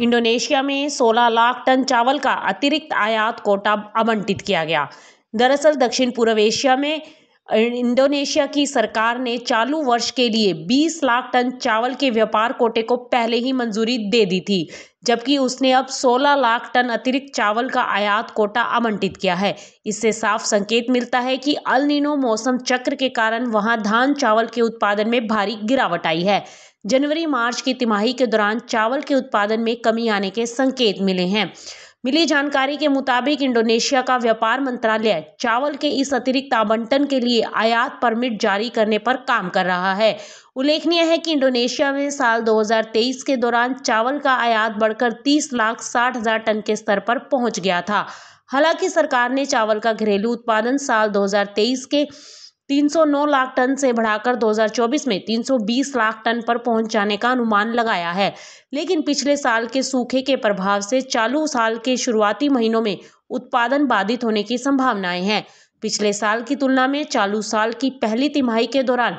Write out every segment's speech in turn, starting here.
Indonesia में 16 lakh ton चावल का अतिरिक्त आयात कोटा आवंटित किया गया दरअसल दक्षिण पूर्व एशिया में इंडोनेशिया की सरकार ने चालू वर्ष के लिए 20 लाख टन चावल के व्यापार कोटे को पहले ही मंजूरी दे दी थी जबकि उसने अब 16 लाख टन अतिरिक्त चावल का आयात कोटा आवंटित किया है इससे साफ संकेत मिलता है कि अलनिनो मौसम चक्र के कारण वहां धान चावल के उत्पादन में भारी गिरावट आई है जनवरी मार्च की तिमाही के दौरान चावल के उत्पादन में कमी आने के संकेत मिले हैं मिली जानकारी के मुताबिक इंडोनेशिया का व्यापार मंत्रालय चावल के इस अतिरिक्त आवंटन के लिए आयात परमिट जारी करने पर काम कर रहा है उल्लेखनीय है कि इंडोनेशिया में साल 2023 के दौरान चावल का आयात बढ़कर 30 लाख साठ हजार टन के स्तर पर पहुंच गया था हालांकि सरकार ने चावल का घरेलू उत्पादन साल 2023 के 309 लाख टन से बढ़ाकर 2024 में 320 लाख टन पर पहुंच जाने का अनुमान लगाया है लेकिन पिछले साल के सूखे के प्रभाव से चालू साल के शुरुआती महीनों में उत्पादन बाधित होने की संभावनाएं हैं पिछले साल की तुलना में चालू साल की पहली तिमाही के दौरान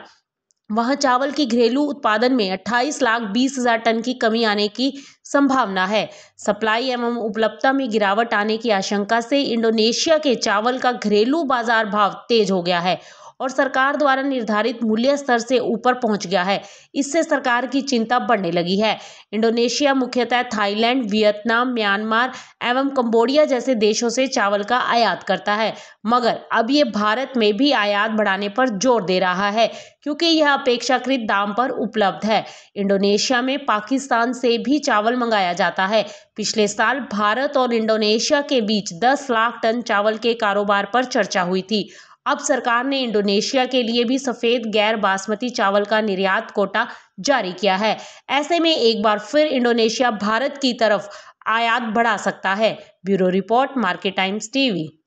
वहां चावल की घरेलू उत्पादन में 28 लाख बीस हजार टन की कमी आने की संभावना है सप्लाई एवं उपलब्धता में गिरावट आने की आशंका से इंडोनेशिया के चावल का घरेलू बाजार भाव तेज हो गया है और सरकार द्वारा निर्धारित मूल्य स्तर से ऊपर पहुंच गया है इससे सरकार की चिंता बढ़ने लगी है इंडोनेशिया मुख्यतः थाईलैंड वियतनाम म्यांमार एवं कम्बोडिया जैसे देशों से चावल का आयात करता है मगर अब ये भारत में भी आयात बढ़ाने पर जोर दे रहा है क्योंकि यह अपेक्षाकृत दाम पर उपलब्ध है इंडोनेशिया में पाकिस्तान से भी चावल मंगाया जाता है पिछले साल भारत और इंडोनेशिया के बीच 10 लाख टन चावल के कारोबार पर चर्चा हुई थी अब सरकार ने इंडोनेशिया के लिए भी सफ़ेद गैर बासमती चावल का निर्यात कोटा जारी किया है ऐसे में एक बार फिर इंडोनेशिया भारत की तरफ आयात बढ़ा सकता है bureau report Market Times TV